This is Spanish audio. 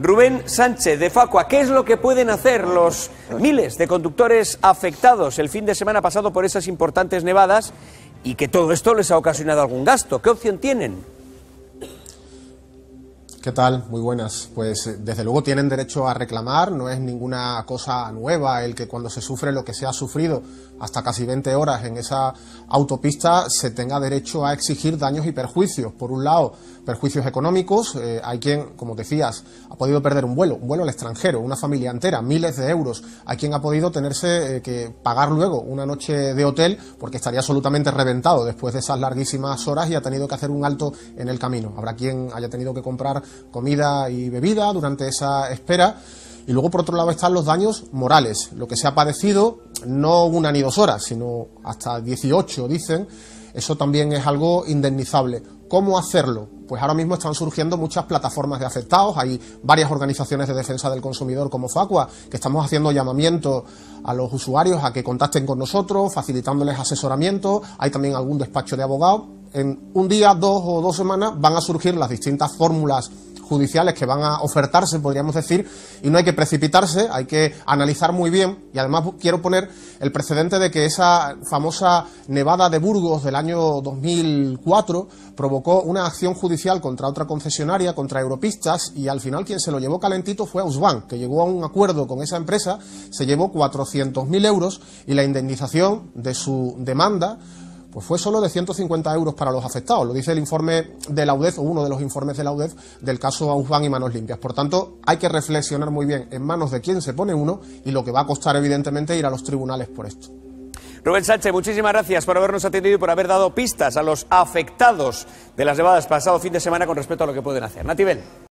Rubén Sánchez de Facua, ¿qué es lo que pueden hacer los miles de conductores afectados el fin de semana pasado por esas importantes nevadas y que todo esto les ha ocasionado algún gasto? ¿Qué opción tienen? ¿Qué tal? Muy buenas. Pues eh, desde luego tienen derecho a reclamar, no es ninguna cosa nueva el que cuando se sufre lo que se ha sufrido hasta casi 20 horas en esa autopista se tenga derecho a exigir daños y perjuicios. Por un lado, perjuicios económicos, eh, hay quien, como decías, ha podido perder un vuelo, un vuelo al extranjero, una familia entera, miles de euros, hay quien ha podido tenerse eh, que pagar luego una noche de hotel porque estaría absolutamente reventado después de esas larguísimas horas y ha tenido que hacer un alto en el camino. Habrá quien haya tenido que comprar comida y bebida durante esa espera. Y luego, por otro lado, están los daños morales, lo que se ha padecido no una ni dos horas, sino hasta 18, dicen. Eso también es algo indemnizable. ¿Cómo hacerlo? Pues ahora mismo están surgiendo muchas plataformas de afectados, hay varias organizaciones de defensa del consumidor como Facua, que estamos haciendo llamamiento a los usuarios a que contacten con nosotros, facilitándoles asesoramiento, hay también algún despacho de abogados en un día, dos o dos semanas van a surgir las distintas fórmulas judiciales que van a ofertarse, podríamos decir, y no hay que precipitarse, hay que analizar muy bien. Y además quiero poner el precedente de que esa famosa nevada de Burgos del año 2004 provocó una acción judicial contra otra concesionaria, contra europistas, y al final quien se lo llevó calentito fue Ausbank, que llegó a un acuerdo con esa empresa, se llevó 400.000 euros y la indemnización de su demanda pues fue solo de 150 euros para los afectados. Lo dice el informe de la UDEF, o uno de los informes de la UDEF, del caso Juan y Manos Limpias. Por tanto, hay que reflexionar muy bien en manos de quién se pone uno y lo que va a costar, evidentemente, ir a los tribunales por esto. Rubén Sánchez, muchísimas gracias por habernos atendido y por haber dado pistas a los afectados de las llevadas pasado fin de semana con respecto a lo que pueden hacer. Natibel.